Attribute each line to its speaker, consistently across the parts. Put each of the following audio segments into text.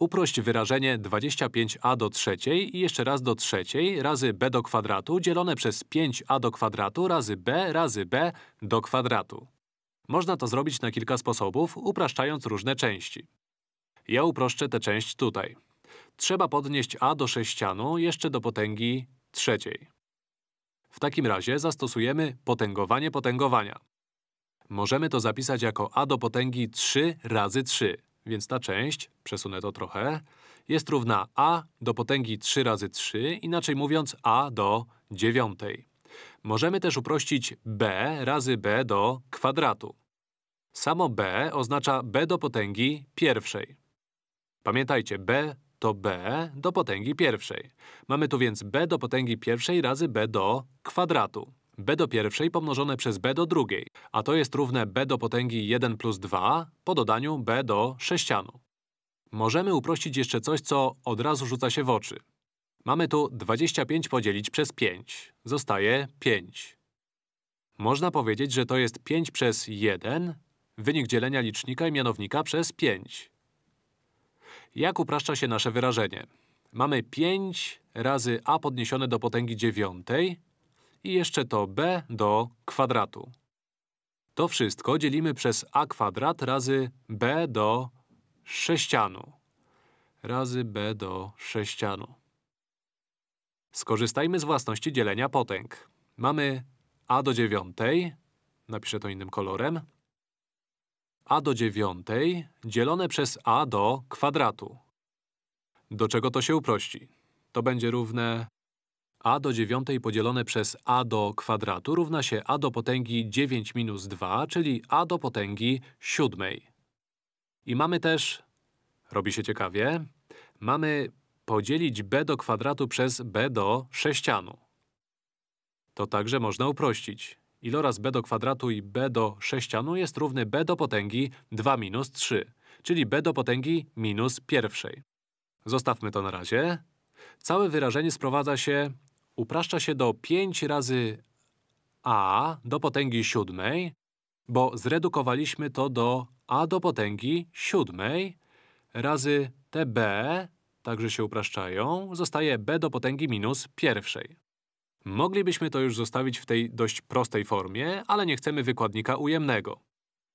Speaker 1: Uprość wyrażenie 25a do trzeciej i jeszcze raz do trzeciej razy b do kwadratu dzielone przez 5a do kwadratu razy b razy b do kwadratu. Można to zrobić na kilka sposobów, upraszczając różne części. Ja uproszczę tę część tutaj. Trzeba podnieść a do sześcianu jeszcze do potęgi trzeciej. W takim razie zastosujemy potęgowanie potęgowania. Możemy to zapisać jako a do potęgi 3 razy 3. Więc ta część, przesunę to trochę, jest równa a do potęgi 3 razy 3, inaczej mówiąc a do dziewiątej. Możemy też uprościć b razy b do kwadratu. Samo b oznacza b do potęgi pierwszej. Pamiętajcie, b to b do potęgi pierwszej. Mamy tu więc b do potęgi pierwszej razy b do kwadratu b do pierwszej pomnożone przez b do drugiej, a to jest równe b do potęgi 1 plus 2 po dodaniu b do sześcianu. Możemy uprościć jeszcze coś, co od razu rzuca się w oczy. Mamy tu 25 podzielić przez 5. Zostaje 5. Można powiedzieć, że to jest 5 przez 1, wynik dzielenia licznika i mianownika przez 5. Jak upraszcza się nasze wyrażenie? Mamy 5 razy a podniesione do potęgi dziewiątej i jeszcze to b do kwadratu. To wszystko dzielimy przez a kwadrat razy b do sześcianu. Razy b do sześcianu. Skorzystajmy z własności dzielenia potęg. Mamy a do dziewiątej, napiszę to innym kolorem, a do dziewiątej dzielone przez a do kwadratu. Do czego to się uprości? To będzie równe a do dziewiątej podzielone przez a do kwadratu równa się a do potęgi 9 minus 2, czyli a do potęgi siódmej. I mamy też… Robi się ciekawie. Mamy podzielić b do kwadratu przez b do sześcianu. To także można uprościć. Iloraz b do kwadratu i b do sześcianu jest równy b do potęgi 2 minus 3, czyli b do potęgi minus pierwszej. Zostawmy to na razie. Całe wyrażenie sprowadza się upraszcza się do 5 razy a do potęgi siódmej, bo zredukowaliśmy to do a do potęgi siódmej razy tb, także się upraszczają, zostaje b do potęgi minus pierwszej. Moglibyśmy to już zostawić w tej dość prostej formie, ale nie chcemy wykładnika ujemnego.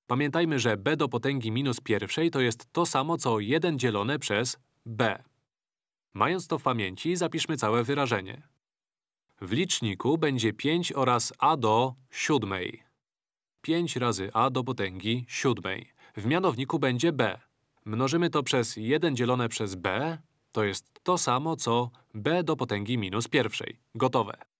Speaker 1: Pamiętajmy, że b do potęgi minus pierwszej to jest to samo, co 1 dzielone przez b. Mając to w pamięci, zapiszmy całe wyrażenie. W liczniku będzie 5 oraz a do siódmej. 5 razy a do potęgi siódmej. W mianowniku będzie b. Mnożymy to przez 1 dzielone przez b, to jest to samo, co b do potęgi minus pierwszej. Gotowe.